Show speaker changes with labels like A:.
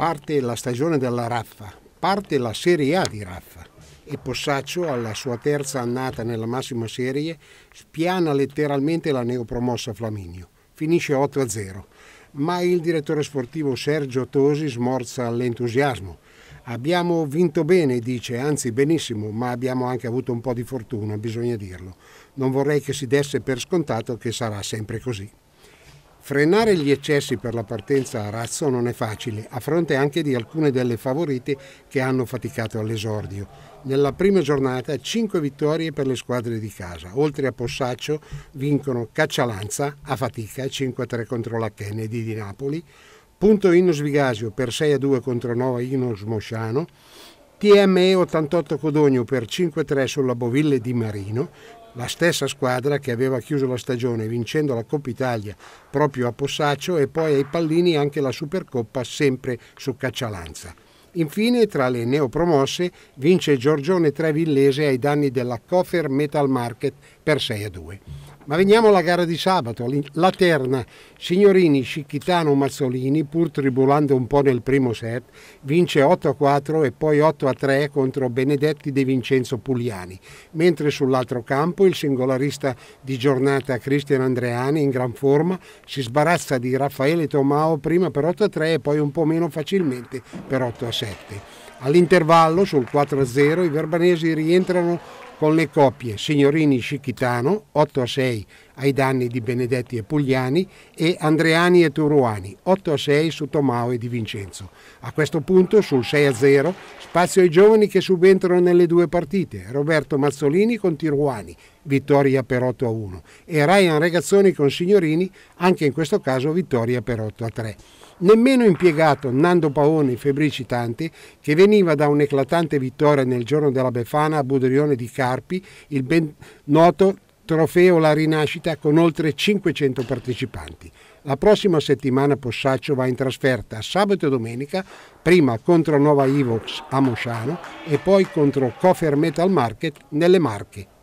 A: Parte la stagione della Raffa, parte la Serie A di Raffa e Possaccio, alla sua terza annata nella massima serie, spiana letteralmente la neopromossa Flaminio. Finisce 8-0, ma il direttore sportivo Sergio Tosi smorza l'entusiasmo. Abbiamo vinto bene, dice, anzi benissimo, ma abbiamo anche avuto un po' di fortuna, bisogna dirlo. Non vorrei che si desse per scontato che sarà sempre così. Frenare gli eccessi per la partenza a razzo non è facile, a fronte anche di alcune delle favorite che hanno faticato all'esordio. Nella prima giornata 5 vittorie per le squadre di casa. Oltre a Possaccio vincono Caccialanza a fatica 5-3 contro la Kennedy di Napoli, Punto Inos Vigasio per 6-2 contro Nova Inos Mosciano, TME 88 Codogno per 5-3 sulla Boville di Marino, la stessa squadra che aveva chiuso la stagione vincendo la Coppa Italia proprio a Possaccio e poi ai pallini anche la Supercoppa sempre su Caccialanza. Infine, tra le neopromosse, vince Giorgione Trevillese ai danni della Cofer Metal Market per 6 2. Ma veniamo alla gara di sabato, la terna Signorini, Scicchitano, Mazzolini, pur tribolando un po' nel primo set, vince 8-4 e poi 8-3 contro Benedetti De Vincenzo Pugliani, mentre sull'altro campo il singolarista di giornata Cristian Andreani in gran forma si sbarazza di Raffaele Tomao prima per 8-3 e poi un po' meno facilmente per 8-7. All'intervallo, sul 4-0, i verbanesi rientrano con le coppie Signorini-Scicchitano 8 a 6 ai danni di Benedetti e Pugliani e Andreani e Turuani, 8 a 6 su Tomao e Di Vincenzo. A questo punto, sul 6 a 0, spazio ai giovani che subentrano nelle due partite, Roberto Mazzolini con Tiruani, vittoria per 8 a 1, e Ryan Regazzoni con Signorini, anche in questo caso vittoria per 8 a 3. Nemmeno impiegato Nando Paone febbricitante, che veniva da un'eclatante vittoria nel giorno della Befana a Budrione di Carpi, il ben noto Trofeo La Rinascita con oltre 500 partecipanti. La prossima settimana Possaccio va in trasferta sabato e domenica, prima contro Nova Ivox a Mosciano e poi contro Cofer Metal Market nelle Marche.